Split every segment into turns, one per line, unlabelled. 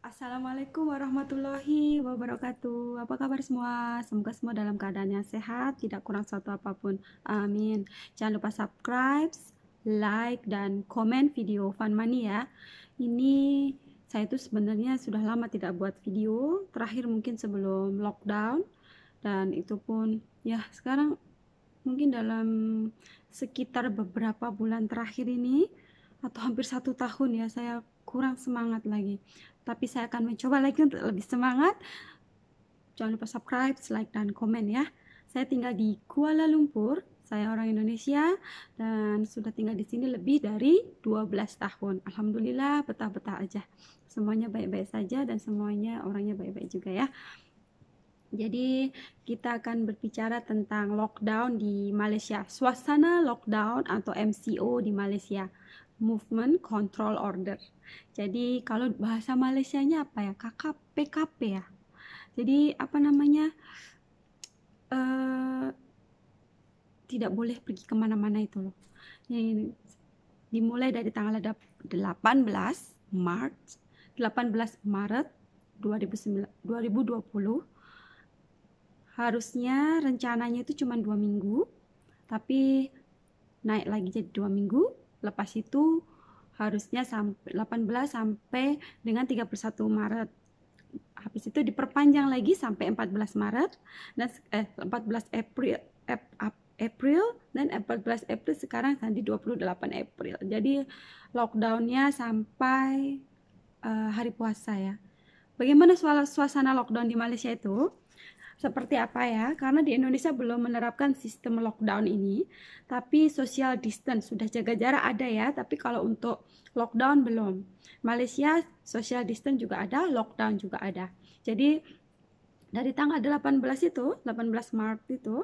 Assalamualaikum warahmatullahi wabarakatuh. Apa kabar semua? Semoga semua dalam keadaan yang sehat, tidak kurang suatu apapun. Amin. Jangan lupa subscribe, like, dan komen video Fun Money ya. Ini saya itu sebenarnya sudah lama tidak buat video, terakhir mungkin sebelum lockdown. Dan itu pun ya sekarang mungkin dalam sekitar beberapa bulan terakhir ini atau hampir satu tahun ya saya kurang semangat lagi tapi saya akan mencoba lagi untuk lebih semangat jangan lupa subscribe, like, dan komen ya saya tinggal di Kuala Lumpur saya orang Indonesia dan sudah tinggal di sini lebih dari 12 tahun Alhamdulillah betah-betah aja semuanya baik-baik saja dan semuanya orangnya baik-baik juga ya jadi kita akan berbicara tentang lockdown di Malaysia, suasana lockdown atau MCO di Malaysia movement control order. Jadi kalau bahasa Malaysia-nya apa ya? KKP PKP ya. Jadi apa namanya? Uh, tidak boleh pergi kemana-mana itu loh. Ini, dimulai dari tanggal 18 Maret 18 Maret 2020 harusnya rencananya itu cuma dua minggu tapi naik lagi jadi dua minggu Lepas itu harusnya sampai 18 sampai dengan 31 Maret. Habis itu diperpanjang lagi sampai 14 Maret dan eh, 14 April April dan 14 April sekarang tadi kan 28 April. Jadi lockdownnya sampai uh, hari puasa ya. Bagaimana suasana lockdown di Malaysia itu? seperti apa ya karena di Indonesia belum menerapkan sistem lockdown ini tapi social distance sudah jaga jarak ada ya tapi kalau untuk lockdown belum Malaysia social distance juga ada lockdown juga ada jadi dari tanggal 18 itu 18 Maret itu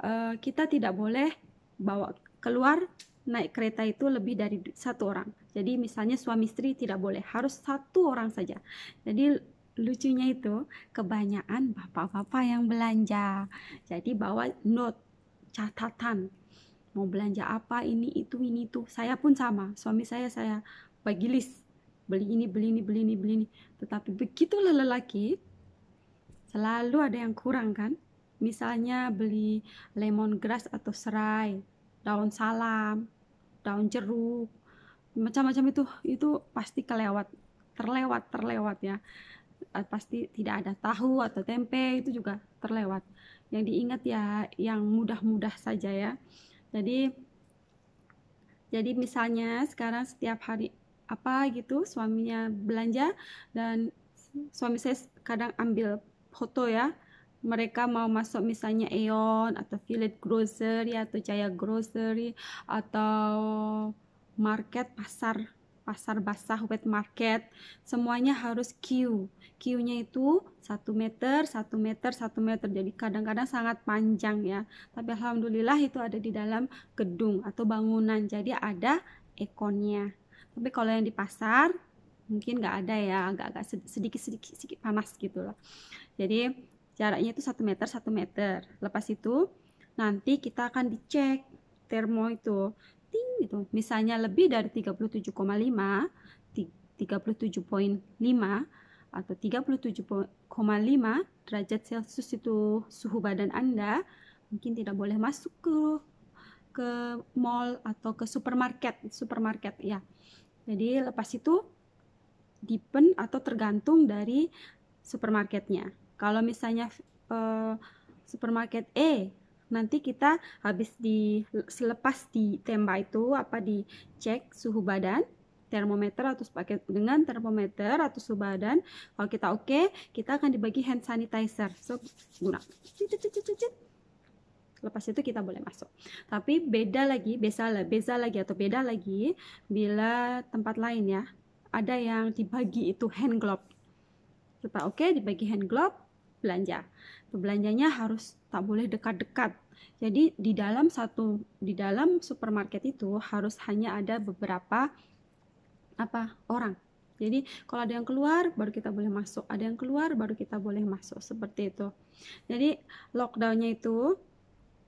eh, kita tidak boleh bawa keluar naik kereta itu lebih dari satu orang. Jadi misalnya suami istri tidak boleh, harus satu orang saja. Jadi lucunya itu kebanyakan bapak-bapak yang belanja jadi bawa note catatan mau belanja apa ini itu ini itu saya pun sama suami saya saya bagi list beli ini beli ini beli ini beli ini tetapi begitulah lelaki selalu ada yang kurang kan misalnya beli lemon grass atau serai daun salam daun jeruk macam-macam itu itu pasti kelewat terlewat terlewat ya Eh, pasti tidak ada tahu atau tempe itu juga terlewat yang diingat ya yang mudah-mudah saja ya jadi jadi misalnya sekarang setiap hari apa gitu suaminya belanja dan suami saya kadang ambil foto ya mereka mau masuk misalnya Eon atau Village Grocery atau Jaya Grocery atau market pasar pasar basah wet market semuanya harus queue queue-nya itu 1 meter 1 meter 1 meter jadi kadang-kadang sangat panjang ya tapi alhamdulillah itu ada di dalam gedung atau bangunan jadi ada ekonnya tapi kalau yang di pasar mungkin nggak ada ya agak-agak sedikit sedikit sedikit panas gitu lah jadi jaraknya itu 1 meter 1 meter lepas itu nanti kita akan dicek termo itu ting gitu. Misalnya lebih dari 37,5, 37,5 atau 37,5 derajat Celcius itu suhu badan Anda, mungkin tidak boleh masuk ke ke mall atau ke supermarket, supermarket ya. Jadi lepas itu depend atau tergantung dari supermarketnya. Kalau misalnya eh, supermarket E nanti kita habis di selepas di tembak itu apa di cek suhu badan termometer atau pakai dengan termometer atau suhu badan kalau kita oke okay, kita akan dibagi hand sanitizer so guna lepas itu kita boleh masuk tapi beda lagi beza beza lagi atau beda lagi bila tempat lain ya ada yang dibagi itu hand glove kita oke okay, dibagi hand glove belanja belanjanya harus tak boleh dekat-dekat jadi di dalam satu di dalam supermarket itu harus hanya ada beberapa apa orang. Jadi kalau ada yang keluar baru kita boleh masuk, ada yang keluar baru kita boleh masuk seperti itu. Jadi lockdownnya itu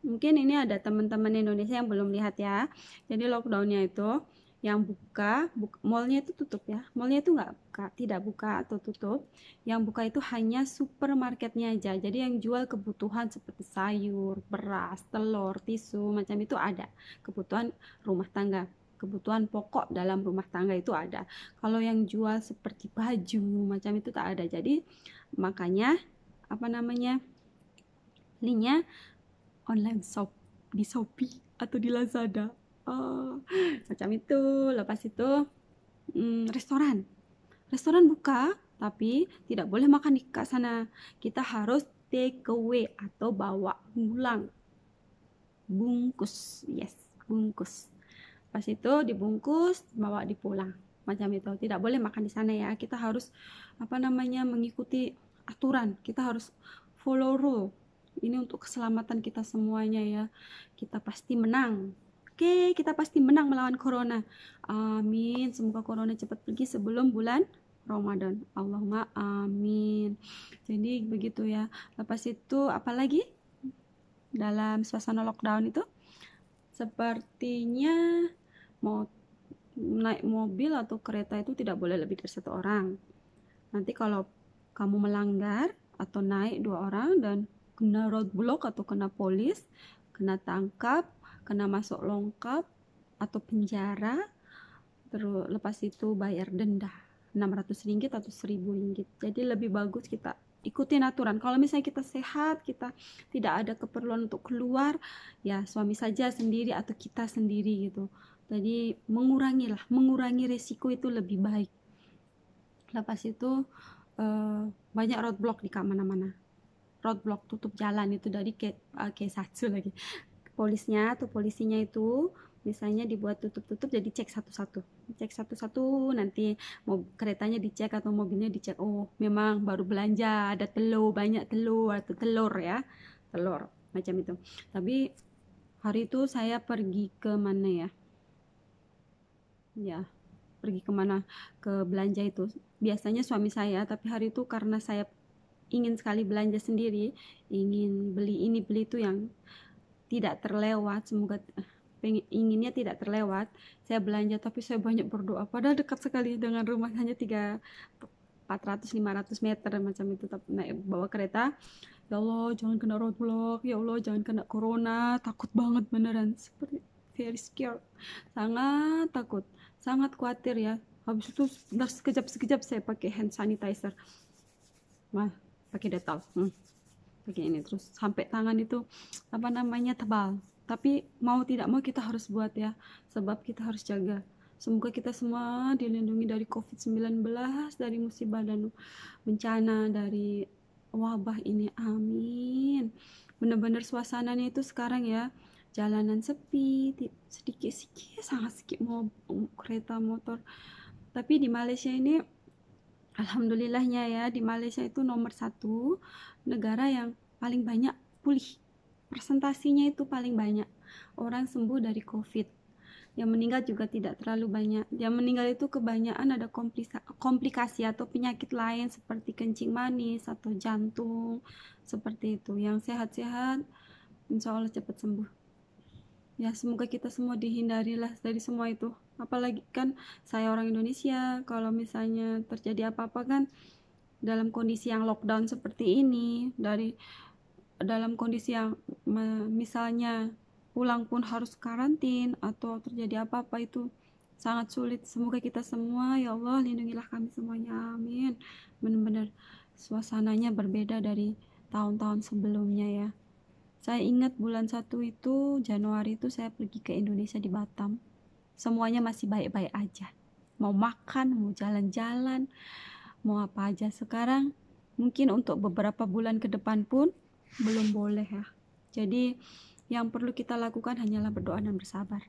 mungkin ini ada teman-teman Indonesia yang belum lihat ya. Jadi lockdownnya itu yang buka, bu, mallnya itu tutup ya mallnya itu nggak buka tidak buka atau tutup yang buka itu hanya supermarketnya aja jadi yang jual kebutuhan seperti sayur beras telur tisu macam itu ada kebutuhan rumah tangga kebutuhan pokok dalam rumah tangga itu ada kalau yang jual seperti baju macam itu tak ada jadi makanya apa namanya linknya online shop di Shopee atau di Lazada Oh, macam itu lepas itu hmm, restoran restoran buka tapi tidak boleh makan di sana kita harus take away atau bawa pulang bungkus yes bungkus pas itu dibungkus bawa dipulang macam itu tidak boleh makan di sana ya kita harus apa namanya mengikuti aturan kita harus follow rule ini untuk keselamatan kita semuanya ya kita pasti menang Oke, kita pasti menang melawan corona. Amin. Semoga corona cepat pergi sebelum bulan Ramadan. Allahumma amin. Jadi begitu ya. Lepas itu apalagi dalam suasana lockdown itu sepertinya mau naik mobil atau kereta itu tidak boleh lebih dari satu orang. Nanti kalau kamu melanggar atau naik dua orang dan kena roadblock atau kena polis, kena tangkap, kena masuk longkap atau penjara terus lepas itu bayar denda 600 ringgit atau 1000 ringgit jadi lebih bagus kita ikutin aturan kalau misalnya kita sehat kita tidak ada keperluan untuk keluar ya suami saja sendiri atau kita sendiri gitu jadi mengurangi lah mengurangi resiko itu lebih baik lepas itu uh, banyak roadblock di mana-mana roadblock tutup jalan itu dari ke uh, ke satu lagi polisnya atau polisinya itu misalnya dibuat tutup-tutup jadi cek satu-satu cek satu-satu nanti mau keretanya dicek atau mobilnya dicek oh memang baru belanja ada telur banyak telur atau telur ya telur macam itu tapi hari itu saya pergi ke mana ya ya pergi kemana ke belanja itu biasanya suami saya tapi hari itu karena saya ingin sekali belanja sendiri ingin beli ini beli itu yang tidak terlewat semoga eh, pengen, inginnya tidak terlewat saya belanja tapi saya banyak berdoa padahal dekat sekali dengan rumah hanya 3 400 500 meter macam itu naik bawa kereta ya Allah jangan kena roadblock ya Allah jangan kena corona takut banget beneran seperti very scared sangat takut sangat khawatir ya habis itu sekejap sekejap saya pakai hand sanitizer mah pakai detal hmm kayak ini terus sampai tangan itu apa namanya tebal tapi mau tidak mau kita harus buat ya sebab kita harus jaga semoga kita semua dilindungi dari covid-19 dari musibah dan bencana dari wabah ini amin benar-benar suasananya itu sekarang ya jalanan sepi sedikit-sedikit sangat sedikit mau kereta motor tapi di Malaysia ini alhamdulillahnya ya di Malaysia itu nomor satu negara yang paling banyak pulih presentasinya itu paling banyak orang sembuh dari covid yang meninggal juga tidak terlalu banyak yang meninggal itu kebanyakan ada komplikasi atau penyakit lain seperti kencing manis atau jantung seperti itu yang sehat-sehat insya Allah cepat sembuh ya semoga kita semua dihindarilah dari semua itu apalagi kan saya orang Indonesia kalau misalnya terjadi apa-apa kan dalam kondisi yang lockdown seperti ini dari dalam kondisi yang misalnya pulang pun harus karantin atau terjadi apa-apa itu sangat sulit semoga kita semua ya Allah lindungilah kami semuanya amin benar-benar suasananya berbeda dari tahun-tahun sebelumnya ya saya ingat bulan satu itu, Januari itu saya pergi ke Indonesia di Batam. Semuanya masih baik-baik aja. Mau makan, mau jalan-jalan, mau apa aja. Sekarang mungkin untuk beberapa bulan ke depan pun belum boleh ya. Jadi yang perlu kita lakukan hanyalah berdoa dan bersabar.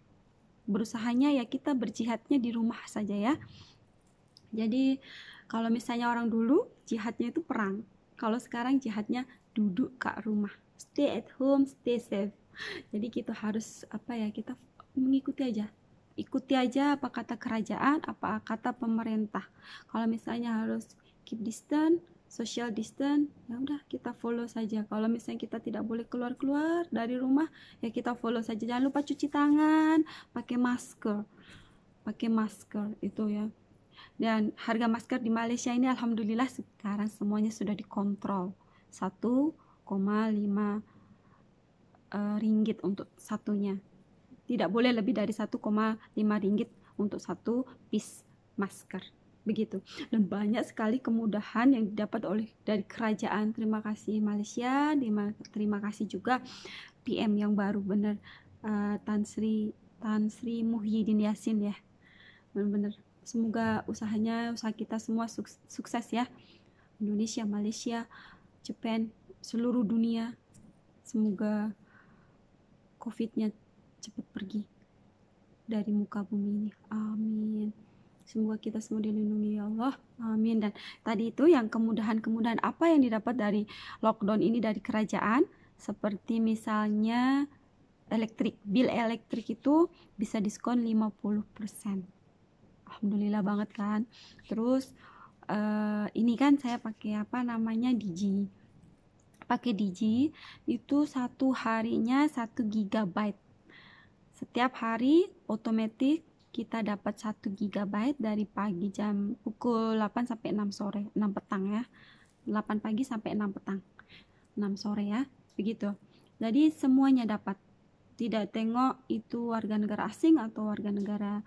Berusahanya ya kita berjihadnya di rumah saja ya. Jadi kalau misalnya orang dulu jihadnya itu perang, kalau sekarang jihadnya duduk ke rumah stay at home stay safe jadi kita harus apa ya kita mengikuti aja ikuti aja apa kata kerajaan apa kata pemerintah kalau misalnya harus keep distance social distance ya udah kita follow saja kalau misalnya kita tidak boleh keluar keluar dari rumah ya kita follow saja jangan lupa cuci tangan pakai masker pakai masker itu ya dan harga masker di Malaysia ini alhamdulillah sekarang semuanya sudah dikontrol satu Eh, ringgit untuk satunya. Tidak boleh lebih dari 1,5 ringgit untuk satu piece masker. Begitu. Dan banyak sekali kemudahan yang didapat oleh dari kerajaan. Terima kasih Malaysia, terima kasih juga PM yang baru benar uh, eh, Tan Sri Tan Sri Muhyiddin yassin ya. Benar-benar semoga usahanya usaha kita semua sukses ya. Indonesia, Malaysia, Jepang, seluruh dunia. Semoga COVID-nya cepat pergi dari muka bumi ini. Amin. Semoga kita semua dilindungi ya Allah. Amin. Dan tadi itu yang kemudahan-kemudahan apa yang didapat dari lockdown ini dari kerajaan seperti misalnya elektrik. bill elektrik itu bisa diskon 50%. Alhamdulillah banget kan. Terus uh, ini kan saya pakai apa namanya Digi pakai Digi itu satu harinya 1 GB. Setiap hari otomatis kita dapat 1 GB dari pagi jam pukul 8 sampai 6 sore, 6 petang ya. 8 pagi sampai 6 petang. 6 sore ya, begitu. Jadi semuanya dapat. Tidak tengok itu warga negara asing atau warga negara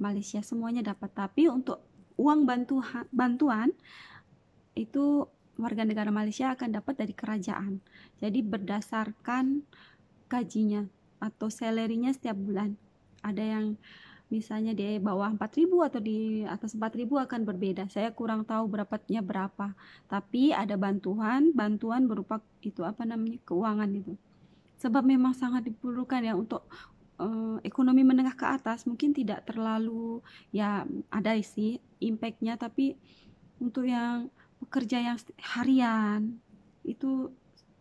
Malaysia semuanya dapat. Tapi untuk uang bantu, bantuan itu warga negara Malaysia akan dapat dari kerajaan. Jadi berdasarkan gajinya atau salarinya setiap bulan. Ada yang misalnya di bawah 4000 atau di atas 4000 akan berbeda. Saya kurang tahu berapanya berapa. Tapi ada bantuan, bantuan berupa itu apa namanya? keuangan itu. Sebab memang sangat diperlukan ya untuk eh, ekonomi menengah ke atas mungkin tidak terlalu ya ada sih impactnya tapi untuk yang pekerja yang harian itu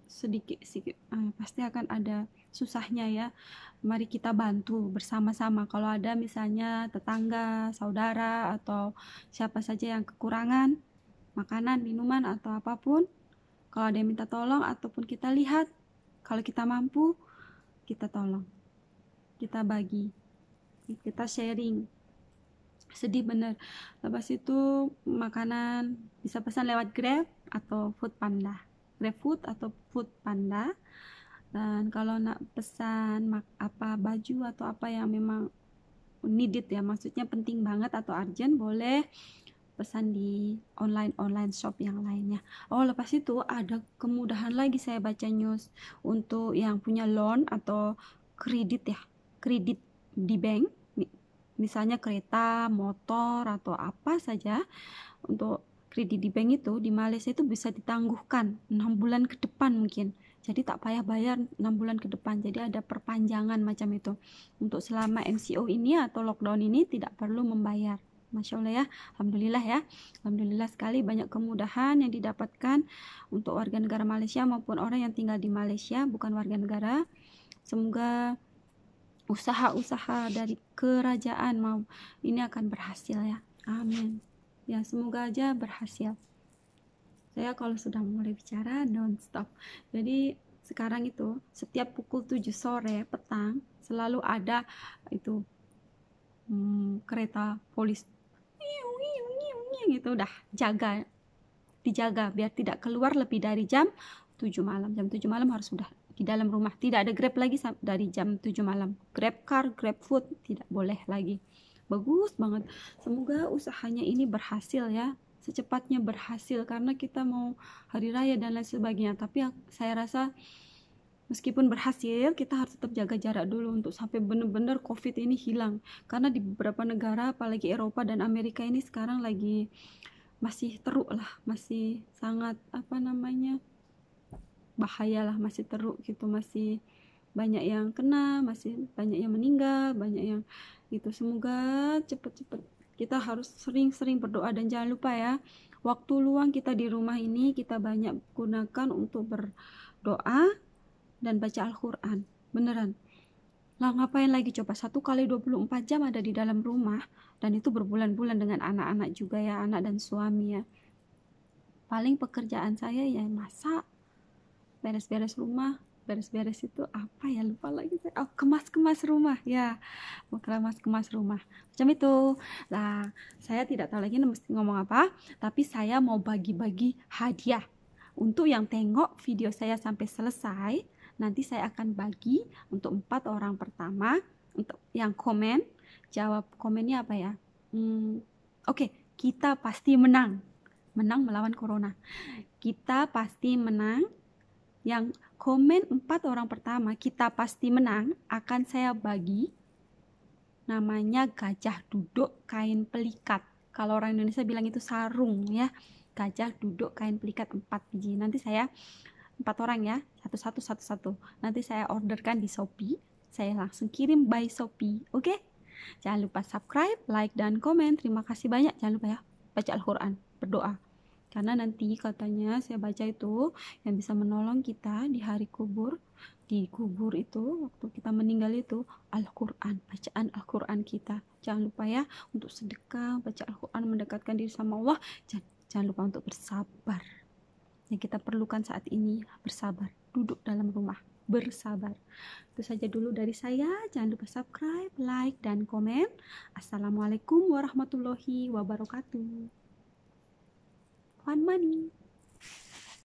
sedikit, sedikit eh, pasti akan ada susahnya ya mari kita bantu bersama-sama kalau ada misalnya tetangga saudara atau siapa saja yang kekurangan makanan minuman atau apapun kalau ada yang minta tolong ataupun kita lihat kalau kita mampu kita tolong kita bagi kita sharing sedih bener lepas itu makanan bisa pesan lewat grab atau food panda grab food atau food panda dan kalau nak pesan mak apa baju atau apa yang memang needed ya maksudnya penting banget atau urgent boleh pesan di online online shop yang lainnya. Oh lepas itu ada kemudahan lagi saya baca news untuk yang punya loan atau kredit ya kredit di bank misalnya kereta, motor atau apa saja untuk kredit di bank itu di Malaysia itu bisa ditangguhkan 6 bulan ke depan mungkin jadi tak payah bayar 6 bulan ke depan jadi ada perpanjangan macam itu untuk selama MCO ini atau lockdown ini tidak perlu membayar Masya Allah ya, Alhamdulillah ya Alhamdulillah sekali banyak kemudahan yang didapatkan untuk warga negara Malaysia maupun orang yang tinggal di Malaysia bukan warga negara semoga usaha-usaha dari kerajaan mau ini akan berhasil ya amin ya semoga aja berhasil saya kalau sudah mulai bicara non-stop jadi sekarang itu setiap pukul 7 sore petang selalu ada itu hmm, kereta polis gitu udah jaga dijaga biar tidak keluar lebih dari jam 7 malam jam 7 malam harus sudah di dalam rumah tidak ada grab lagi dari jam 7 malam grab car grab food tidak boleh lagi bagus banget semoga usahanya ini berhasil ya secepatnya berhasil karena kita mau hari raya dan lain sebagainya tapi ya, saya rasa meskipun berhasil kita harus tetap jaga jarak dulu untuk sampai benar-benar covid ini hilang karena di beberapa negara apalagi Eropa dan Amerika ini sekarang lagi masih teruk lah masih sangat apa namanya bahaya lah masih teruk gitu masih banyak yang kena masih banyak yang meninggal banyak yang gitu semoga cepet-cepet kita harus sering-sering berdoa dan jangan lupa ya waktu luang kita di rumah ini kita banyak gunakan untuk berdoa dan baca Al-Quran beneran lah ngapain lagi coba satu kali 24 jam ada di dalam rumah dan itu berbulan-bulan dengan anak-anak juga ya anak dan suami ya paling pekerjaan saya ya masak beres-beres rumah beres-beres itu apa ya lupa lagi saya oh, kemas-kemas rumah ya mau kemas-kemas rumah macam itu lah saya tidak tahu lagi mesti ngomong apa tapi saya mau bagi-bagi hadiah untuk yang tengok video saya sampai selesai nanti saya akan bagi untuk empat orang pertama untuk yang komen jawab komennya apa ya hmm, oke okay, kita pasti menang menang melawan corona kita pasti menang yang komen empat orang pertama kita pasti menang akan saya bagi namanya gajah duduk kain pelikat kalau orang Indonesia bilang itu sarung ya gajah duduk kain pelikat empat biji nanti saya empat orang ya satu satu satu satu nanti saya orderkan di Shopee saya langsung kirim by Shopee oke okay? jangan lupa subscribe like dan komen terima kasih banyak jangan lupa ya baca Al-Quran berdoa karena nanti katanya saya baca itu yang bisa menolong kita di hari kubur di kubur itu waktu kita meninggal itu Al-Quran bacaan Al-Quran kita jangan lupa ya untuk sedekah baca Al-Quran mendekatkan diri sama Allah jangan, jangan lupa untuk bersabar yang kita perlukan saat ini bersabar duduk dalam rumah bersabar itu saja dulu dari saya jangan lupa subscribe like dan komen assalamualaikum warahmatullahi wabarakatuh on money.